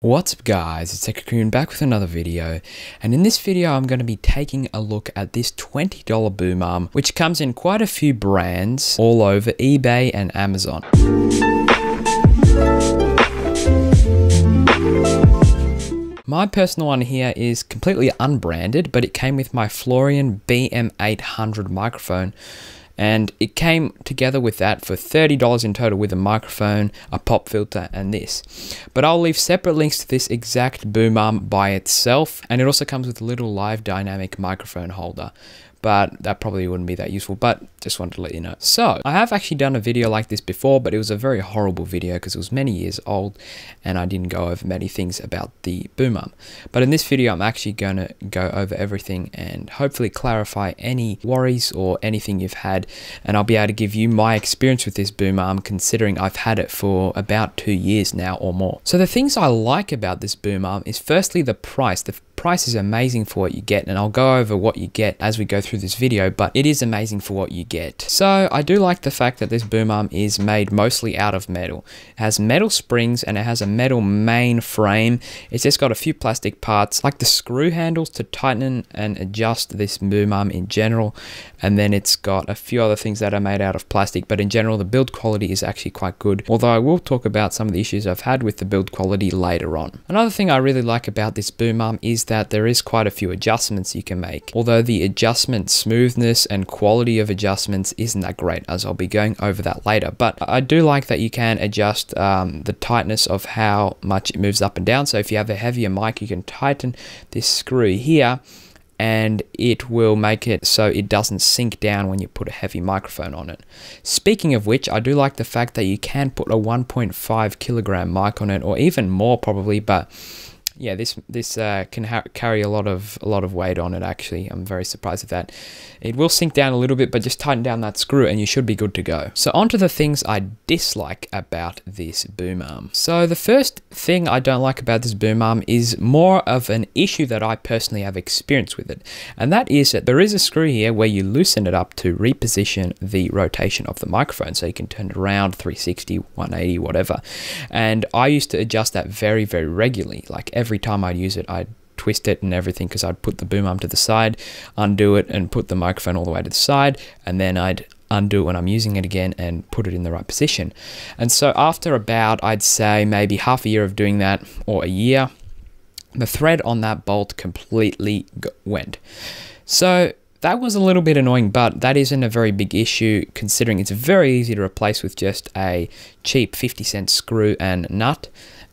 What's up guys, it's Ekakun back with another video and in this video I'm going to be taking a look at this $20 boom arm which comes in quite a few brands all over eBay and Amazon. My personal one here is completely unbranded but it came with my Florian BM800 microphone and it came together with that for $30 in total with a microphone, a pop filter, and this. But I'll leave separate links to this exact boom arm by itself, and it also comes with a little live dynamic microphone holder but that probably wouldn't be that useful, but just wanted to let you know. So I have actually done a video like this before, but it was a very horrible video because it was many years old and I didn't go over many things about the boom arm. But in this video, I'm actually going to go over everything and hopefully clarify any worries or anything you've had. And I'll be able to give you my experience with this boom arm considering I've had it for about two years now or more. So the things I like about this boom arm is firstly the price. The price is amazing for what you get and I'll go over what you get as we go through this video, but it is amazing for what you get. So I do like the fact that this boom arm is made mostly out of metal. It has metal springs and it has a metal main frame. It's just got a few plastic parts like the screw handles to tighten and adjust this boom arm in general. And then it's got a few other things that are made out of plastic, but in general, the build quality is actually quite good. Although I will talk about some of the issues I've had with the build quality later on. Another thing I really like about this boom arm is that there is quite a few adjustments you can make. Although the adjustment adjustment smoothness and quality of adjustments isn't that great as I'll be going over that later but I do like that you can adjust um, the tightness of how much it moves up and down so if you have a heavier mic you can tighten this screw here and it will make it so it doesn't sink down when you put a heavy microphone on it. Speaking of which, I do like the fact that you can put a 1.5 kilogram mic on it, or even more probably, but yeah, this this uh, can carry a lot of a lot of weight on it. Actually, I'm very surprised at that. It will sink down a little bit, but just tighten down that screw, and you should be good to go. So onto the things I dislike about this boom arm. So the first thing I don't like about this boom arm is more of an issue that I personally have experienced with it, and that is that there is a screw here where you loosen it up to reposition the rotation of the microphone, so you can turn it around 360, 180, whatever. And I used to adjust that very very regularly, like every every time I'd use it, I'd twist it and everything because I'd put the boom arm to the side, undo it, and put the microphone all the way to the side, and then I'd undo it when I'm using it again and put it in the right position. And so after about, I'd say maybe half a year of doing that or a year, the thread on that bolt completely went. So that was a little bit annoying, but that isn't a very big issue considering it's very easy to replace with just a cheap 50 cent screw and nut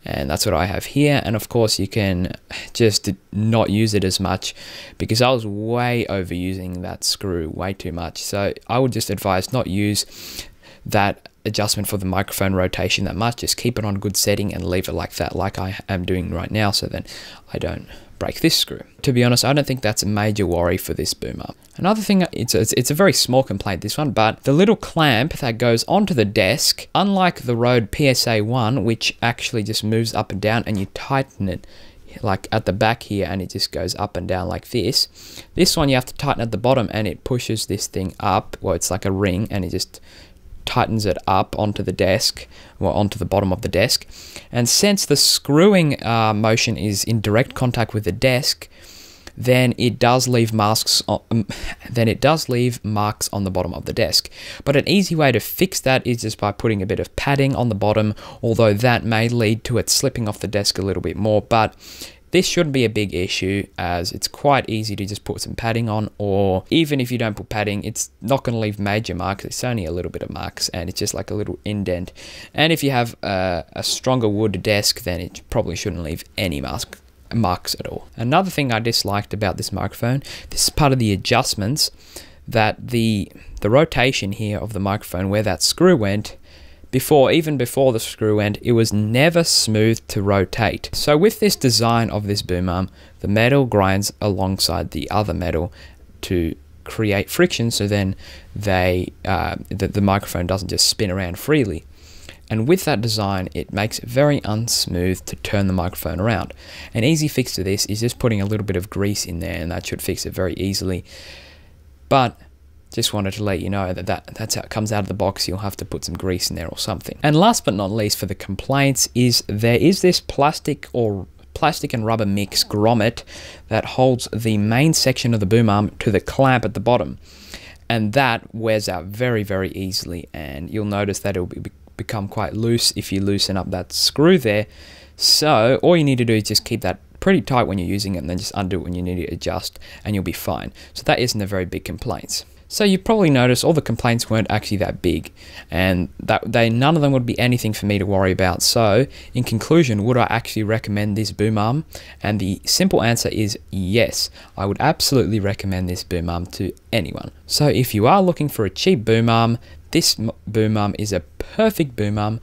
and that's what I have here and of course you can just not use it as much because I was way overusing that screw way too much so I would just advise not use that adjustment for the microphone rotation that much. Just keep it on a good setting and leave it like that, like I am doing right now, so then I don't break this screw. To be honest, I don't think that's a major worry for this boomer. Another thing, it's a, it's a very small complaint, this one, but the little clamp that goes onto the desk, unlike the Rode PSA-1, which actually just moves up and down and you tighten it, like at the back here and it just goes up and down like this. This one you have to tighten at the bottom and it pushes this thing up. Well, it's like a ring and it just tightens it up onto the desk or onto the bottom of the desk. And since the screwing uh, motion is in direct contact with the desk, then it does leave masks on, um, then it does leave marks on the bottom of the desk. But an easy way to fix that is just by putting a bit of padding on the bottom, although that may lead to it slipping off the desk a little bit more, but this shouldn't be a big issue as it's quite easy to just put some padding on or even if you don't put padding, it's not going to leave major marks. It's only a little bit of marks and it's just like a little indent. And if you have a, a stronger wood desk, then it probably shouldn't leave any mark, marks at all. Another thing I disliked about this microphone, this is part of the adjustments that the the rotation here of the microphone where that screw went before, even before the screw end, it was never smooth to rotate. So with this design of this boom arm, the metal grinds alongside the other metal to create friction so then they uh, the, the microphone doesn't just spin around freely and with that design it makes it very unsmooth to turn the microphone around an easy fix to this is just putting a little bit of grease in there and that should fix it very easily but just wanted to let you know that, that that's how it comes out of the box. You'll have to put some grease in there or something. And last but not least for the complaints is there is this plastic or plastic and rubber mix grommet that holds the main section of the boom arm to the clamp at the bottom. And that wears out very, very easily. And you'll notice that it'll be, become quite loose if you loosen up that screw there. So all you need to do is just keep that pretty tight when you're using it and then just undo it when you need to adjust and you'll be fine. So that isn't a very big complaint. So you probably noticed all the complaints weren't actually that big, and that they none of them would be anything for me to worry about. So in conclusion, would I actually recommend this boom arm? And the simple answer is yes. I would absolutely recommend this boom arm to anyone. So if you are looking for a cheap boom arm, this boom arm is a perfect boom arm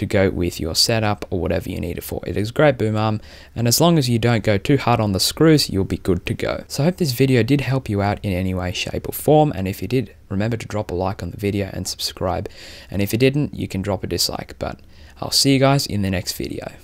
to go with your setup or whatever you need it for. It is great boom arm and as long as you don't go too hard on the screws you'll be good to go. So I hope this video did help you out in any way shape or form and if you did remember to drop a like on the video and subscribe and if you didn't you can drop a dislike but I'll see you guys in the next video.